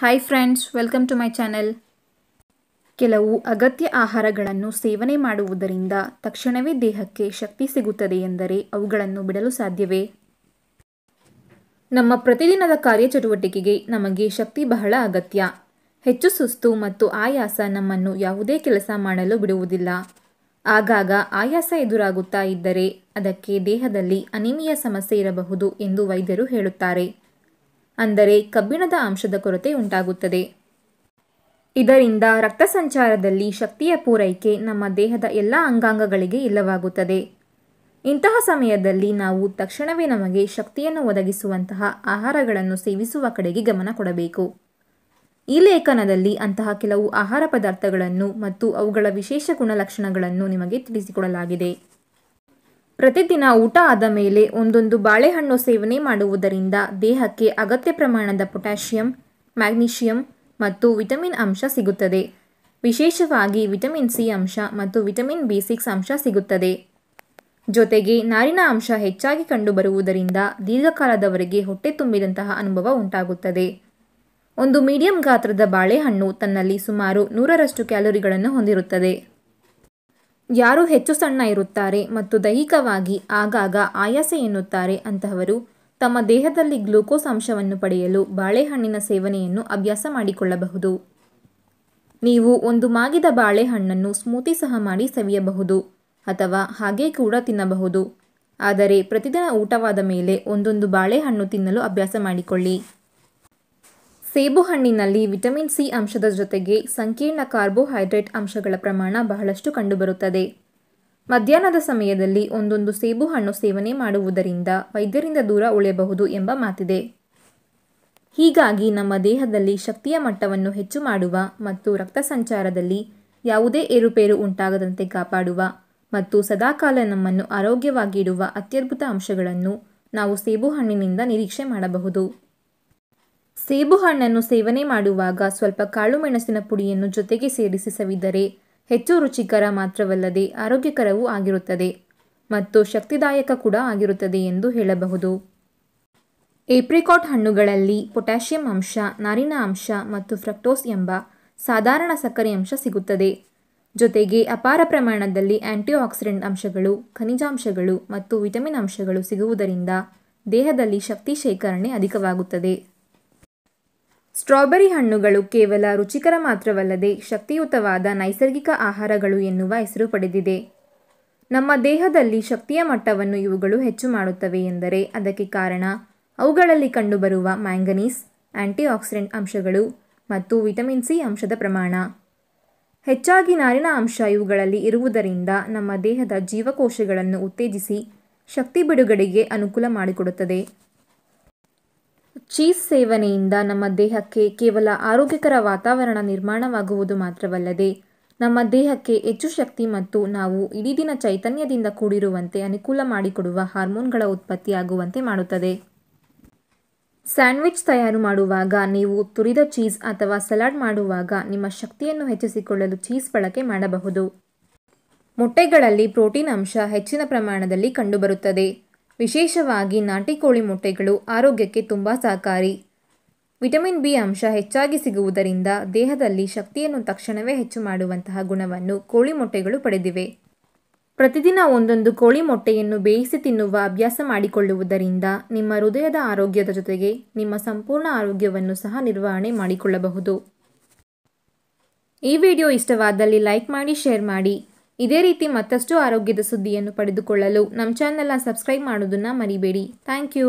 hi friends welcome to my channel ಕೆಲವು ಅಗತ್ಯ ಆಹಾರಗಳನ್ನು ಸೇವನೆ ಮಾಡುವುದರಿಂದ ತಕ್ಷಣವೇ ದೇಹಕ್ಕೆ ಶಕ್ತಿ ಸಿಗುತ್ತದೆ ಎಂದರೆ ಅವುಗಳನ್ನು ಬಿಡಲು ಸಾಧ್ಯವೇ ನಮ್ಮ ಪ್ರತಿದಿನದ ಕಾರ್ಯಚಟುವಟಿಕೆಗೆ ನಮಗೆ ಶಕ್ತಿ ಬಹಳ ಅಗತ್ಯ ಹೆಚ್ಚು ಸುಸ್ತು ಮತ್ತು ಆಯಾಸ ನಮ್ಮನ್ನು ಯಾವುದೇ ಕೆಲಸ ಮಾಡಲು ಬಿಡುವುದಿಲ್ಲ ಆಗಾಗ ಆಯಾಸ ಎದುರಾಗುತ್ತಾ ಇದ್ದರೆ ಅದಕ್ಕೆ ದೇಹದಲ್ಲಿ ಅನಿಮಿಯ ಸಮಸ್ಯೆ ಇರಬಹುದು ಎಂದು ವೈದ್ಯರು ಹೇಳುತ್ತಾರೆ ಅಂದರೆ ಕಬ್ಬಿಣದ ಅಂಶದ ಕೊರತೆ ಉಂಟಾಗುತ್ತದೆ ಇದರಿಂದ ರಕ್ತ ಸಂಚಾರದಲ್ಲಿ ಶಕ್ತಿಯ ಪೂರೈಕೆ ನಮ್ಮ ದೇಹದ ಎಲ್ಲ ಅಂಗಾಂಗಗಳಿಗೆ ಇಲ್ಲವಾಗುತ್ತದೆ ಇಂತಹ ಸಮಯದಲ್ಲಿ ನಾವು ತಕ್ಷಣವೇ ನಮಗೆ ಶಕ್ತಿಯನ್ನು ಒದಗಿಸುವಂತಹ ಆಹಾರಗಳನ್ನು ಸೇವಿಸುವ ಕಡೆಗೆ ಗಮನ ಕೊಡಬೇಕು ಈ ಲೇಖನದಲ್ಲಿ ಅಂತಹ ಕೆಲವು ಆಹಾರ ಪದಾರ್ಥಗಳನ್ನು ಮತ್ತು ಅವುಗಳ ವಿಶೇಷ ಗುಣಲಕ್ಷಣಗಳನ್ನು ನಿಮಗೆ ತಿಳಿಸಿಕೊಡಲಾಗಿದೆ ಪ್ರತಿದಿನ ಊಟ ಆದ ಮೇಲೆ ಒಂದೊಂದು ಬಾಳೆಹಣ್ಣು ಸೇವನೆ ಮಾಡುವುದರಿಂದ ದೇಹಕ್ಕೆ ಅಗತ್ಯ ಪ್ರಮಾಣದ ಪೊಟ್ಯಾಷಿಯಂ ಮ್ಯಾಗ್ನೀಷಿಯಂ ಮತ್ತು ವಿಟಮಿನ್ ಅಂಶ ಸಿಗುತ್ತದೆ ವಿಶೇಷವಾಗಿ ವಿಟಮಿನ್ ಸಿ ಅಂಶ ಮತ್ತು ವಿಟಮಿನ್ ಬಿ ಸಿಕ್ಸ್ ಅಂಶ ಸಿಗುತ್ತದೆ ಜೊತೆಗೆ ನಾರಿನ ಅಂಶ ಹೆಚ್ಚಾಗಿ ಕಂಡುಬರುವುದರಿಂದ ದೀರ್ಘಕಾಲದವರೆಗೆ ಹೊಟ್ಟೆ ತುಂಬಿದಂತಹ ಅನುಭವ ಉಂಟಾಗುತ್ತದೆ ಒಂದು ಮೀಡಿಯಂ ಗಾತ್ರದ ಬಾಳೆಹಣ್ಣು ತನ್ನಲ್ಲಿ ಸುಮಾರು ನೂರರಷ್ಟು ಕ್ಯಾಲೋರಿಗಳನ್ನು ಹೊಂದಿರುತ್ತದೆ ಯಾರು ಹೆಚ್ಚು ಸಣ್ಣ ಇರುತ್ತಾರೆ ಮತ್ತು ದೈಹಿಕವಾಗಿ ಆಗಾಗ ಆಯಾಸ ಎನ್ನುತ್ತಾರೆ ಅಂತಹವರು ತಮ್ಮ ದೇಹದಲ್ಲಿ ಗ್ಲೂಕೋಸ್ ಅಂಶವನ್ನು ಪಡೆಯಲು ಬಾಳೆಹಣ್ಣಿನ ಸೇವನೆಯನ್ನು ಅಭ್ಯಾಸ ಮಾಡಿಕೊಳ್ಳಬಹುದು ನೀವು ಒಂದು ಮಾಗಿದ ಬಾಳೆಹಣ್ಣನ್ನು ಸ್ಮೂತಿ ಸಹ ಮಾಡಿ ಸವಿಯಬಹುದು ಅಥವಾ ಹಾಗೇ ಕೂಡ ತಿನ್ನಬಹುದು ಆದರೆ ಪ್ರತಿದಿನ ಊಟವಾದ ಮೇಲೆ ಒಂದೊಂದು ಬಾಳೆಹಣ್ಣು ತಿನ್ನಲು ಅಭ್ಯಾಸ ಮಾಡಿಕೊಳ್ಳಿ ಸೇಬು ಹಣ್ಣಿನಲ್ಲಿ ವಿಟಮಿನ್ ಸಿ ಅಂಶದ ಜೊತೆಗೆ ಸಂಕೀರ್ಣ ಕಾರ್ಬೋಹೈಡ್ರೇಟ್ ಅಂಶಗಳ ಪ್ರಮಾಣ ಬಹಳಷ್ಟು ಕಂಡುಬರುತ್ತದೆ ಮಧ್ಯಾಹ್ನದ ಸಮಯದಲ್ಲಿ ಒಂದೊಂದು ಸೇಬು ಹಣ್ಣು ಸೇವನೆ ಮಾಡುವುದರಿಂದ ವೈದ್ಯರಿಂದ ದೂರ ಉಳಿಯಬಹುದು ಎಂಬ ಮಾತಿದೆ ಹೀಗಾಗಿ ನಮ್ಮ ದೇಹದಲ್ಲಿ ಶಕ್ತಿಯ ಮಟ್ಟವನ್ನು ಹೆಚ್ಚು ಮಾಡುವ ಮತ್ತು ರಕ್ತ ಸಂಚಾರದಲ್ಲಿ ಯಾವುದೇ ಏರುಪೇರು ಉಂಟಾಗದಂತೆ ಕಾಪಾಡುವ ಮತ್ತು ಸದಾಕಾಲ ನಮ್ಮನ್ನು ಆರೋಗ್ಯವಾಗಿಡುವ ಅತ್ಯದ್ಭುತ ಅಂಶಗಳನ್ನು ನಾವು ಸೇಬು ಹಣ್ಣಿನಿಂದ ನಿರೀಕ್ಷೆ ಮಾಡಬಹುದು ಸೇಬುಹಣ್ಣನ್ನು ಸೇವನೆ ಮಾಡುವಾಗ ಸ್ವಲ್ಪ ಕಾಳುಮೆಣಸಿನ ಪುಡಿಯನ್ನು ಜೊತೆಗೆ ಸೇರಿಸಿ ಸವಿದರೆ ಹೆಚ್ಚು ರುಚಿಕರ ಮಾತ್ರವಲ್ಲದೆ ಆರೋಗ್ಯಕರವೂ ಆಗಿರುತ್ತದೆ ಮತ್ತು ಶಕ್ತಿದಾಯಕ ಕೂಡ ಆಗಿರುತ್ತದೆ ಎಂದು ಹೇಳಬಹುದು ಏಪ್ರಿಕಾಟ್ ಹಣ್ಣುಗಳಲ್ಲಿ ಪೊಟ್ಯಾಷಿಯಂ ಅಂಶ ನಾರಿನ ಅಂಶ ಮತ್ತು ಫ್ರಕ್ಟೋಸ್ ಎಂಬ ಸಾಧಾರಣ ಸಕ್ಕರೆ ಅಂಶ ಸಿಗುತ್ತದೆ ಜೊತೆಗೆ ಅಪಾರ ಪ್ರಮಾಣದಲ್ಲಿ ಆಂಟಿಆಕ್ಸಿಡೆಂಟ್ ಅಂಶಗಳು ಖನಿಜಾಂಶಗಳು ಮತ್ತು ವಿಟಮಿನ್ ಅಂಶಗಳು ಸಿಗುವುದರಿಂದ ದೇಹದಲ್ಲಿ ಶಕ್ತಿ ಶೇಖರಣೆ ಅಧಿಕವಾಗುತ್ತದೆ ಸ್ಟ್ರಾಬೆರಿ ಹಣ್ಣುಗಳು ಕೇವಲ ರುಚಿಕರ ಮಾತ್ರವಲ್ಲದೆ ಶಕ್ತಿಯುತವಾದ ನೈಸರ್ಗಿಕ ಆಹಾರಗಳು ಎನ್ನುವ ಹೆಸರು ಪಡೆದಿದೆ ನಮ್ಮ ದೇಹದಲ್ಲಿ ಶಕ್ತಿಯ ಮಟ್ಟವನ್ನು ಇವುಗಳು ಹೆಚ್ಚು ಮಾಡುತ್ತವೆ ಎಂದರೆ ಅದಕ್ಕೆ ಕಾರಣ ಅವುಗಳಲ್ಲಿ ಕಂಡುಬರುವ ಮ್ಯಾಂಗನೀಸ್ ಆಂಟಿಆಕ್ಸಿಡೆಂಟ್ ಅಂಶಗಳು ಮತ್ತು ವಿಟಮಿನ್ ಸಿ ಅಂಶದ ಪ್ರಮಾಣ ಹೆಚ್ಚಾಗಿ ನಾರಿನ ಅಂಶ ಇವುಗಳಲ್ಲಿ ಇರುವುದರಿಂದ ನಮ್ಮ ದೇಹದ ಜೀವಕೋಶಗಳನ್ನು ಉತ್ತೇಜಿಸಿ ಶಕ್ತಿ ಬಿಡುಗಡೆಗೆ ಅನುಕೂಲ ಮಾಡಿಕೊಡುತ್ತದೆ ಚೀಸ್ ಸೇವನೆಯಿಂದ ನಮ್ಮ ದೇಹಕ್ಕೆ ಕೇವಲ ಆರೋಗ್ಯಕರ ವಾತಾವರಣ ನಿರ್ಮಾಣವಾಗುವುದು ಮಾತ್ರವಲ್ಲದೆ ನಮ್ಮ ದೇಹಕ್ಕೆ ಹೆಚ್ಚು ಶಕ್ತಿ ಮತ್ತು ನಾವು ಇಡೀ ದಿನ ಚೈತನ್ಯದಿಂದ ಕೂಡಿರುವಂತೆ ಅನುಕೂಲ ಮಾಡಿಕೊಡುವ ಹಾರ್ಮೋನ್ಗಳ ಉತ್ಪತ್ತಿಯಾಗುವಂತೆ ಮಾಡುತ್ತದೆ ಸ್ಯಾಂಡ್ವಿಚ್ ತಯಾರು ಮಾಡುವಾಗ ನೀವು ತುರಿದ ಚೀಸ್ ಅಥವಾ ಸಲಾಡ್ ಮಾಡುವಾಗ ನಿಮ್ಮ ಶಕ್ತಿಯನ್ನು ಹೆಚ್ಚಿಸಿಕೊಳ್ಳಲು ಚೀಸ್ ಬಳಕೆ ಮಾಡಬಹುದು ಮೊಟ್ಟೆಗಳಲ್ಲಿ ಪ್ರೋಟೀನ್ ಅಂಶ ಹೆಚ್ಚಿನ ಪ್ರಮಾಣದಲ್ಲಿ ಕಂಡುಬರುತ್ತದೆ ವಿಶೇಷವಾಗಿ ನಾಟಿ ಕೋಳಿ ಮೊಟ್ಟೆಗಳು ಆರೋಗ್ಯಕ್ಕೆ ತುಂಬ ಸಹಕಾರಿ ವಿಟಮಿನ್ ಬಿ ಅಂಶ ಹೆಚ್ಚಾಗಿ ಸಿಗುವುದರಿಂದ ದೇಹದಲ್ಲಿ ಶಕ್ತಿಯನ್ನು ತಕ್ಷಣವೇ ಹೆಚ್ಚು ಮಾಡುವಂತಹ ಗುಣವನ್ನು ಕೋಳಿ ಮೊಟ್ಟೆಗಳು ಪಡೆದಿವೆ ಪ್ರತಿದಿನ ಒಂದೊಂದು ಕೋಳಿ ಮೊಟ್ಟೆಯನ್ನು ಬೇಯಿಸಿ ತಿನ್ನುವ ಅಭ್ಯಾಸ ಮಾಡಿಕೊಳ್ಳುವುದರಿಂದ ನಿಮ್ಮ ಹೃದಯದ ಆರೋಗ್ಯದ ಜೊತೆಗೆ ನಿಮ್ಮ ಸಂಪೂರ್ಣ ಆರೋಗ್ಯವನ್ನು ಸಹ ನಿರ್ವಹಣೆ ಮಾಡಿಕೊಳ್ಳಬಹುದು ಈ ವಿಡಿಯೋ ಇಷ್ಟವಾದಲ್ಲಿ ಲೈಕ್ ಮಾಡಿ ಶೇರ್ ಮಾಡಿ ಇದೇ ರೀತಿ ಮತ್ತಷ್ಟು ಆರೋಗ್ಯದ ಸುದ್ದಿಯನ್ನು ಪಡೆದುಕೊಳ್ಳಲು ನಮ್ಮ ಚಾನೆಲ್ನ ಸಬ್ಸ್ಕ್ರೈಬ್ ಮಾಡೋದನ್ನು ಮರಿಬೇಡಿ ಥ್ಯಾಂಕ್ ಯು